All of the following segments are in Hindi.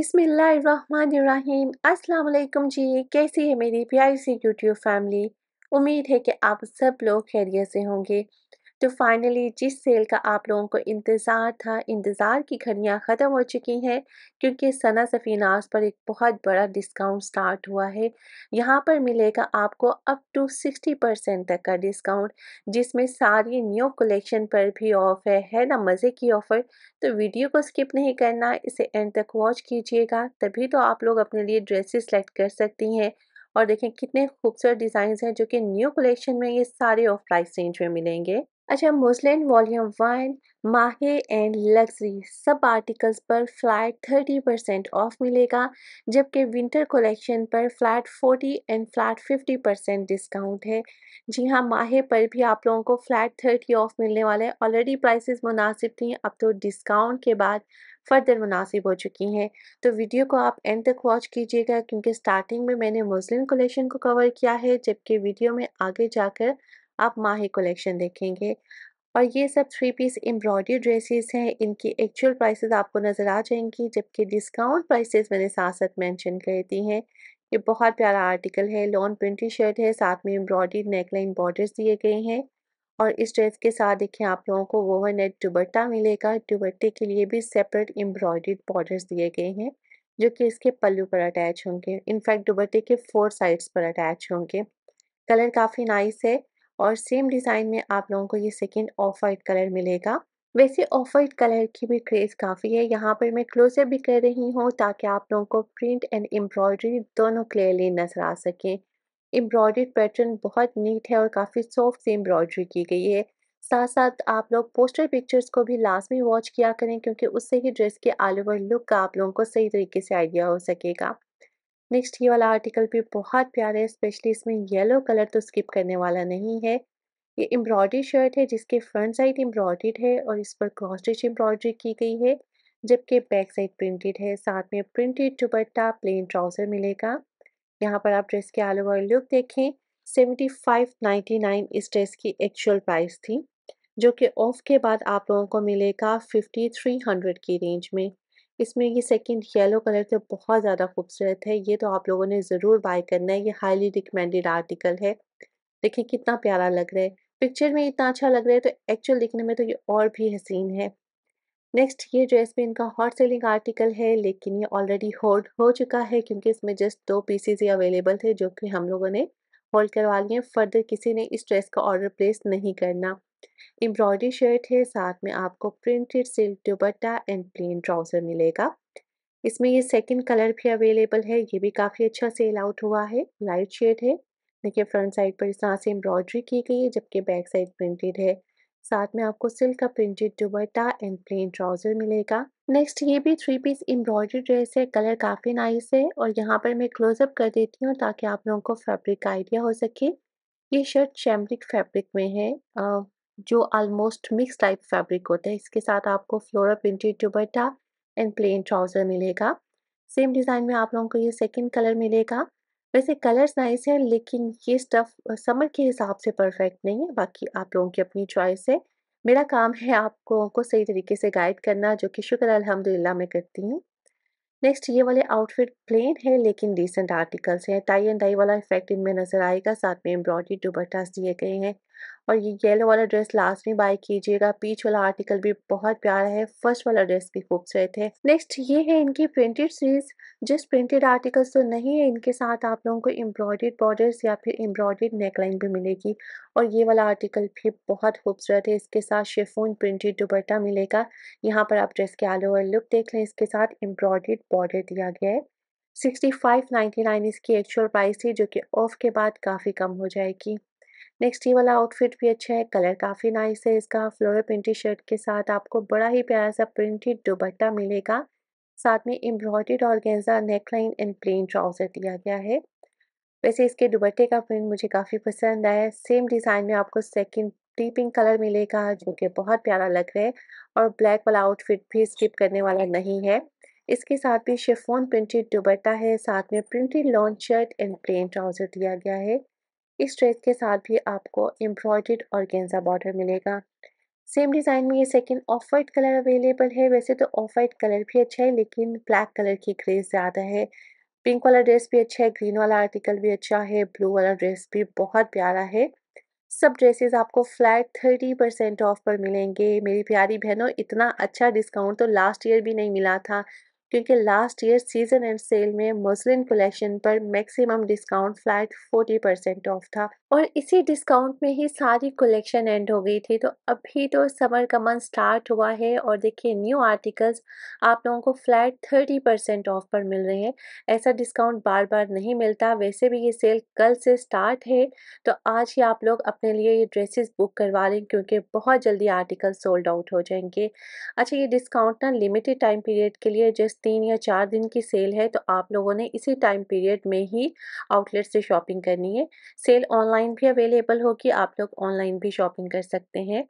बिसमीम अस्सलाम जी कैसी है मेरी प्यारी सी यूट्यूब फैमिली उम्मीद है कि आप सब लोग खैरियत से होंगे तो फाइनली जिस सेल का आप लोगों को इंतज़ार था इंतज़ार की घड़ियाँ ख़त्म हो चुकी हैं क्योंकि सना सफ़ीनास पर एक बहुत बड़ा डिस्काउंट स्टार्ट हुआ है यहाँ पर मिलेगा आपको अप टू सिक्सटी परसेंट तक का डिस्काउंट जिसमें सारी न्यू कलेक्शन पर भी ऑफ है है ना मज़े की ऑफ़र तो वीडियो को स्किप नहीं करना इसे एंड तक वॉच कीजिएगा तभी तो आप लोग अपने लिए ड्रेसेस सेलेक्ट कर सकती हैं और देखें कितने खूबसूरत डिज़ाइन हैं जो कि न्यू कलेक्शन में ये सारे ऑफ प्राइस रेंज में मिलेंगे अच्छा मुस्लिन वॉल्यूम वन माहे एंड लग्जरी सब आर्टिकल्स पर फ्लैट थर्टी परसेंट ऑफ मिलेगा जबकि विंटर कलेक्शन पर flat forty and flat fifty percent discount है जी हाँ माहे पर भी आप लोगों को फ्लैट थर्टी ऑफ मिलने वाला है ऑलरेडी प्राइसेस मुनासिब थी अब तो डिस्काउंट के बाद फ़र्दर मुनासिब हो चुकी हैं तो वीडियो को आप एंड तक वॉच कीजिएगा क्योंकि स्टार्टिंग में मैंने मुस्लिम कलेक्शन को कवर किया है जबकि वीडियो में आगे जाकर आप माही कलेक्शन देखेंगे और ये सब थ्री पीस एम्ब्रॉयडरी ड्रेसेस हैं इनकी एक्चुअल प्राइसेस आपको नज़र आ जाएंगी जबकि डिस्काउंट प्राइसेस मैंने साथ साथ मेंशन कर दी हैं ये बहुत प्यारा आर्टिकल है लॉन प्रिंटी शर्ट है साथ में एम्ब्रॉयडरी नेकलाइन बॉर्डर्स दिए गए हैं और इस ड्रेस के साथ देखिए आप लोगों को वो है नेट दुबट्टा मिलेगा दुबट्टे के लिए भी सेपरेट एम्ब्रॉयड बॉर्डर्स दिए गए हैं जो कि इसके पल्लू पर अटैच होंगे इनफैक्ट दुबट्टे के फोर साइड्स पर अटैच होंगे कलर काफ़ी नाइस है और सेम डिज़ाइन में आप लोगों को ये सेकेंड ऑफ वाइट कलर मिलेगा वैसे ऑफ वाइट कलर की भी क्रेज़ काफ़ी है यहाँ पर मैं क्लोजअप भी कर रही हूँ ताकि आप लोगों को प्रिंट एंड एम्ब्रॉयडरी दोनों क्लियरली नज़र आ सकें एम्ब्रॉयड पैटर्न बहुत नीट है और काफ़ी सॉफ्ट से एम्ब्रॉयडरी की गई है साथ साथ आप लोग पोस्टर पिक्चर्स को भी लाजमी वॉच किया करें क्योंकि उससे ही ड्रेस के ऑल ओवर लुक का आप लोगों को सही तरीके से आइडिया हो सकेगा नेक्स्ट ये वाला आर्टिकल भी बहुत प्यारा है स्पेशली इसमें येलो कलर तो स्किप करने वाला नहीं है ये एम्ब्रॉयडरी शर्ट है जिसके फ्रंट साइड एम्ब्रॉयड है और इस पर क्रॉस स्टिच एम्ब्रॉयडरी की गई है जबकि बैक साइड प्रिंटेड है साथ में प्रिंटेड दुपट्टा प्लेन ट्राउज़र मिलेगा यहाँ पर आप ड्रेस की आलो ऑयल लुक देखें सेवेंटी फाइव नाइन्टी नाइन इस ड्रेस की एक्चुअल प्राइस थी जो कि ऑफ के बाद आप लोगों को मिलेगा फिफ्टी थ्री हंड्रेड की रेंज में इसमें ये सेकंड येलो कलर तो बहुत ज़्यादा खूबसूरत है ये तो आप लोगों ने ज़रूर बाय करना है ये हाईली रिकमेंडेड आर्टिकल है देखिए कितना प्यारा लग रहा है पिक्चर में इतना अच्छा लग रहा है तो एक्चुअल दिखने में तो ये और भी हसीन है नेक्स्ट ये ड्रेस भी इनका हॉट सेलिंग आर्टिकल है लेकिन ये ऑलरेडी होल्ड हो चुका है क्योंकि इसमें जस्ट दो पीसेज ही अवेलेबल थे जो कि हम लोगों ने होल्ड करवा लिए फर्दर किसी ने इस ड्रेस का ऑर्डर प्लेस नहीं करना एम्ब्रॉयडरी शर्ट है साथ में आपको printed silk dupatta and plain trouser मिलेगा इसमें ये सेकेंड कलर भी अवेलेबल है ये भी काफ़ी अच्छा सेल आउट हुआ है लाइट शेड है देखिए फ्रंट साइड पर इस तरह से एम्ब्रॉयडरी की गई है जबकि बैक साइड प्रिंटेड है साथ में आपको सिल्क का printed dupatta and plain trouser मिलेगा नेक्स्ट ये भी थ्री पीस एम्ब्रॉयडरी ड्रेस है कलर काफ़ी नाइस है और यहाँ पर मैं क्लोजअप कर देती हूँ ताकि आप लोगों को फैब्रिक का आइडिया हो सके ये शर्ट शैम्ब्रिक फैब्रिक में है जो ऑलमोस्ट मिक्स टाइप फैब्रिक होता है इसके साथ आपको flora printed dupatta and plain trouser मिलेगा सेम डिज़ाइन में आप लोगों को ये सेकेंड कलर मिलेगा वैसे कलर्स नाइस हैं लेकिन ये स्टफ़ समर के हिसाब से परफेक्ट नहीं है बाकी आप लोगों की अपनी चॉइस है मेरा काम है आप लोगों को सही तरीके से गाइड करना जो कि शुक्र अलहमदिल्ला मैं करती हूँ नेक्स्ट ये वाले आउटफिट प्लेन है लेकिन डिसेंट आर्टिकल हैं है टाई एंड डाई वाला इफेक्ट इनमें नजर आएगा साथ में एम्ब्रॉयडरी दुपट्टास दिए गए हैं और ये येलो वाला ड्रेस लास्ट में बाय कीजिएगा पीच वाला आर्टिकल भी बहुत प्यारा है फर्स्ट वाला ड्रेस भी खूबसूरत है नेक्स्ट ये है इनकी प्रिंटेड सीरीज जिस प्रिंटेड आर्टिकल्स तो नहीं है इनके साथ आप लोगों को एम्ब्रॉयडेड बॉर्डर्स या फिर एम्ब्रॉयडेड नेकलाइन भी मिलेगी और ये वाला आर्टिकल भी बहुत खूबसूरत है इसके साथ शेफोन प्रिंटेड दुबट्टा मिलेगा यहाँ पर आप ड्रेस के आलोवर लुक देख लें इसके साथ एम्ब्रॉयडेड बॉर्डर दिया गया है सिक्सटी फाइव नाइन्टी नाइन इसकी एक्चुअल प्राइस थी जो कि ऑफ के बाद काफ़ी कम हो जाएगी नेक्स्ट ये वाला आउटफिट भी अच्छा है कलर काफ़ी नाइस है इसका फ्लोरल प्रिंटेड शर्ट के साथ आपको बड़ा ही प्यारा सा प्रिंटेड दुपट्टा मिलेगा साथ में embroidered neck neckline and plain trouser दिया गया है वैसे इसके दुपट्टे का प्रिंट मुझे काफ़ी पसंद आया सेम डिज़ाइन में आपको सेकेंड डी पिंक कलर मिलेगा जो कि बहुत प्यारा लग रहा है और ब्लैक वाला आउटफिट भी स्किप करने वाला नहीं है इसके साथ भी शेफोन प्रिंटेड दुबट्टा है साथ में printed long shirt and plain trouser दिया गया है इस ड्रेस के साथ भी आपको एम्ब्रॉयड और गेंजा बॉर्डर मिलेगा सेम डिज़ाइन में ये second off white colour available है वैसे तो ऑफ वाइट कलर भी अच्छा है लेकिन ब्लैक कलर की क्रेज़ ज़्यादा है पिंक वाला ड्रेस भी अच्छा है ग्रीन वाला आर्टिकल भी अच्छा है ब्लू वाला ड्रेस भी बहुत प्यारा है सब ड्रेसेस आपको फ्लैट थर्टी परसेंट ऑफ पर मिलेंगे मेरी प्यारी बहनों इतना अच्छा डिस्काउंट तो लास्ट ईयर भी नहीं मिला था क्योंकि last year season end sale में मुस्लिन कलेक्शन पर maximum discount flat 40 percent off था और इसी डिस्काउंट में ही सारी कलेक्शन एंड हो गई थी तो अभी तो समर का मंथ स्टार्ट हुआ है और देखिए न्यू आर्टिकल्स आप लोगों को फ्लैट 30 परसेंट ऑफ पर मिल रहे हैं ऐसा डिस्काउंट बार बार नहीं मिलता वैसे भी ये सेल कल से स्टार्ट है तो आज ही आप लोग अपने लिए ये ड्रेसेस बुक करवा लें क्योंकि बहुत जल्दी आर्टिकल सोल्ड आउट हो जाएंगे अच्छा ये डिस्काउंट ना लिमिटेड टाइम पीरियड के लिए जस्ट तीन या चार दिन की सेल है तो आप लोगों ने इसी टाइम पीरियड में ही आउटलेट से शॉपिंग करनी है सेल ऑनलाइन भी अवेलेबल होगी आप लोग ऑनलाइन भी शॉपिंग कर सकते हैं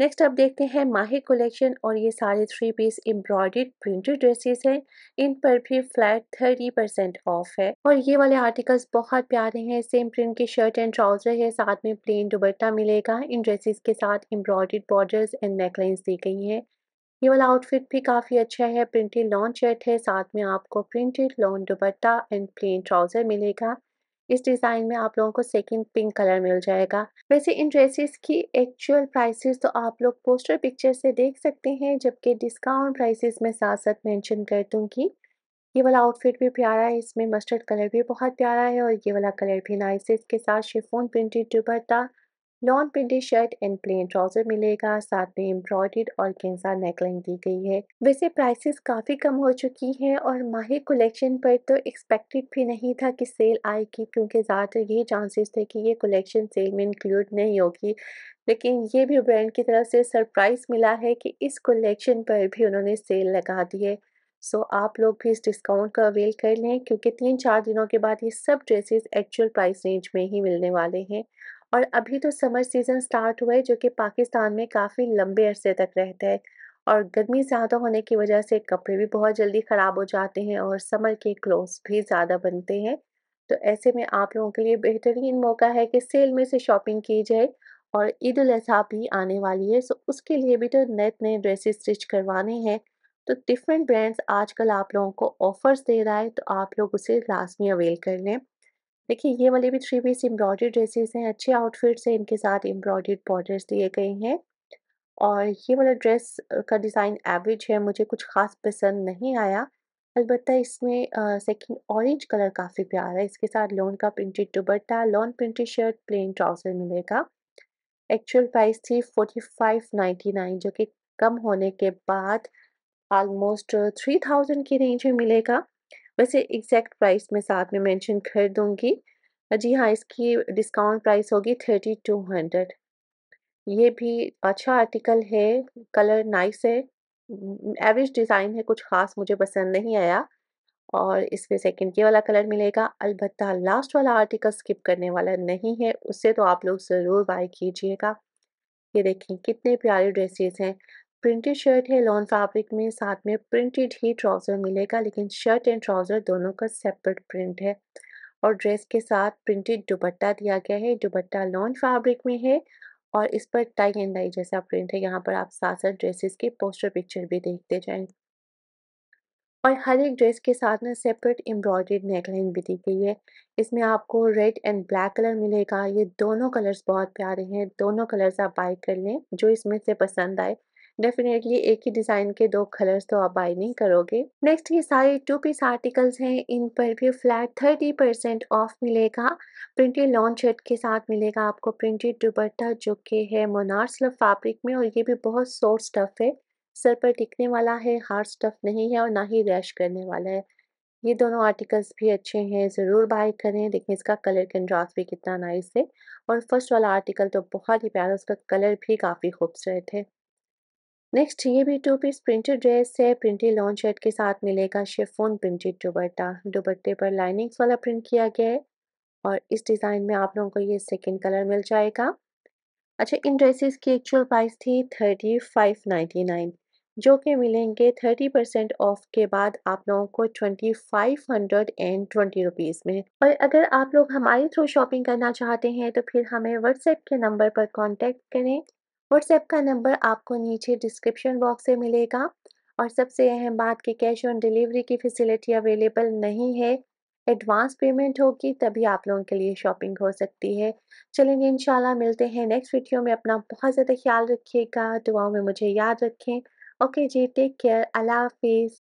नेक्स्ट आप देखते हैं माहे कलेक्शन और ये सारे three piece embroidered printed dresses हैं इन पर भी फ्लैट थर्टी परसेंट ऑफ है और ये वाले आर्टिकल्स बहुत प्यारे हैं सेम प्रिंट की शर्ट एंड ट्राउजर है साथ में प्लेन दुबट्टा मिलेगा इन ड्रेसेस के साथ एम्ब्रॉयड बॉर्डर्स एंड नेकलाइंस दी गई हैं ये वाला आउटफिट भी काफ़ी अच्छा है प्रिंटेड लॉन्ग शर्ट है साथ में आपको printed long dupatta and plain trouser मिलेगा इस डिज़ाइन में आप लोगों को सेकंड पिंक कलर मिल जाएगा वैसे इन ड्रेसेस की एक्चुअल प्राइसेस तो आप लोग पोस्टर पिक्चर से देख सकते हैं जबकि डिस्काउंट प्राइसेस में साथ साथ मेंशन कर दूंगी ये वाला आउटफिट भी प्यारा है इसमें मस्टर्ड कलर भी बहुत प्यारा है और ये वाला कलर भी नाइस है इसके साथ chiffon printed dupatta non printed shirt and plain trouser मिलेगा साथ में एम्ब्रॉयडेड और कैंसा नेकलाइन दी गई है वैसे प्राइसेस काफी कम हो चुकी हैं और माहिर कलेक्शन पर तो एक्सपेक्टेड भी नहीं था कि सेल आएगी क्योंकि ज़्यादातर यही चांसेस थे कि ये कलेक्शन सेल में इंक्लूड नहीं होगी लेकिन ये भी ब्रांड की तरफ से सरप्राइज़ मिला है कि इस कलेक्शन पर भी उन्होंने सेल लगा दी है सो so, आप लोग भी इस डिस्काउंट का अवेल कर लें क्योंकि तीन चार दिनों के बाद ये सब ड्रेसेस एक्चुअल प्राइस रेंज में ही मिलने वाले हैं और अभी तो समर सीज़न स्टार्ट हुआ है जो कि पाकिस्तान में काफ़ी लंबे अरसे तक रहता है और गर्मी ज़्यादा होने की वजह से कपड़े भी बहुत जल्दी ख़राब हो जाते हैं और समर के क्लोथ्स भी ज़्यादा बनते हैं तो ऐसे में आप लोगों के लिए बेहतरीन मौका है कि सेल में से शॉपिंग की जाए और ईद अज़ी भी आने वाली है सो उसके लिए भी तो नए नए ड्रेसेस स्टिच करवाने हैं तो डिफरेंट ब्रांड्स आजकल आप लोगों को ऑफर्स दे रहा है तो आप लोग उसे लाजमी अवेल कर लें देखिए ये वाले भी थ्री पीस एम्ब्रॉयडरी ड्रेसेस हैं अच्छे आउटफिट्स हैं इनके साथ एम्ब्रॉयडर्ड बॉर्डर्स दिए गए हैं और ये वाला ड्रेस का डिज़ाइन एवरेज है मुझे कुछ ख़ास पसंद नहीं आया अलबत् इसमें सेकंड ऑरेंज कलर काफ़ी प्यारा है इसके साथ लॉन का printed dupatta lawn printed shirt plain trouser मिलेगा एक्चुअल प्राइस थी फोर्टी फाइव नाइन्टी नाइन जो कि कम होने के बाद आलमोस्ट थ्री थाउजेंड की रेंज में मिलेगा वैसे एग्जैक्ट प्राइस मैं साथ में मेंशन कर दूंगी जी हाँ इसकी डिस्काउंट प्राइस होगी थर्टी टू हंड्रेड ये भी अच्छा आर्टिकल है कलर नाइस है एवरेज डिज़ाइन है कुछ ख़ास मुझे पसंद नहीं आया और इसमें सेकंड ये वाला कलर मिलेगा अलबत् लास्ट वाला आर्टिकल स्किप करने वाला नहीं है उससे तो आप लोग ज़रूर बाय कीजिएगा ये देखें कितने प्यारे ड्रेसेस हैं प्रिंटेड शर्ट है लॉन फैब्रिक में साथ में प्रिंटेड ही ट्राउज़र मिलेगा लेकिन शर्ट एंड ट्राउज़र दोनों का सेपरेट प्रिंट है और ड्रेस के साथ प्रिंटेड दुपट्टा दिया गया है दुपट्टा लॉन फैब्रिक में है और इस पर टाई एंड डाई जैसा प्रिंट है यहाँ पर आप साथ साथ ड्रेसेस के पोस्टर पिक्चर भी देखते जाएं और हर एक ड्रेस के साथ ना सेपरेट एम्ब्रॉयड नेकलाइन भी दी गई है इसमें आपको रेड एंड ब्लैक कलर मिलेगा ये दोनों कलर्स बहुत प्यारे हैं दोनों कलर्स आप बाई कर लें जो इसमें से पसंद आए डेफिनेटली एक ही डिज़ाइन के दो कलर्स तो आप बाई नहीं करोगे नेक्स्ट ये सारे टू पीस आर्टिकल्स हैं इन पर भी फ्लैट थर्टी परसेंट ऑफ मिलेगा प्रिंटेड लॉन्च शर्ट के साथ मिलेगा आपको प्रिंटेड दुपट्टा जो कि है मोनार्स फैब्रिक में और ये भी बहुत सॉफ्ट स्टफ़ है सर पर टिकने वाला है हार्ड स्टफ़ नहीं है और ना ही रैश करने वाला है ये दोनों आर्टिकल्स भी अच्छे हैं ज़रूर बाय करें देखें इसका कलर कंट्रास्ट भी कितना नाइस है और फर्स्ट वाला आर्टिकल तो बहुत ही प्यारा उसका कलर भी काफ़ी खूबसूरत है नेक्स्ट ये भी टू पीस प्रिंटेड ड्रेस है प्रिंटेड लॉन्च शर्ट के साथ मिलेगा शेफोन प्रिंटेड दुबट्टा दुबट्टे पर लाइनिंग्स वाला प्रिंट किया गया है और इस डिज़ाइन में आप लोगों को ये सेकेंड कलर मिल जाएगा अच्छा इन ड्रेसेस की एक्चुअल प्राइस थी थर्टी फाइव नाइन्टी नाइन जो कि मिलेंगे थर्टी परसेंट ऑफ के बाद आप लोगों को twenty five hundred and twenty rupees में और अगर आप लोग हमारे थ्रू शॉपिंग करना चाहते हैं तो फिर हमें व्हाट्सएप के नंबर पर कॉन्टेक्ट करें व्हाट्सएप का नंबर आपको नीचे डिस्क्रिप्शन बॉक्स से मिलेगा और सबसे अहम बात कि कैश ऑन डिलीवरी की फैसिलिटी अवेलेबल नहीं है एडवांस पेमेंट होगी तभी आप लोगों के लिए शॉपिंग हो सकती है चलेंगे इन मिलते हैं नेक्स्ट वीडियो में अपना बहुत ज़्यादा ख्याल रखिएगा दुआओं में मुझे याद रखें ओके जी टेक केयर अल्लाह हाफिज़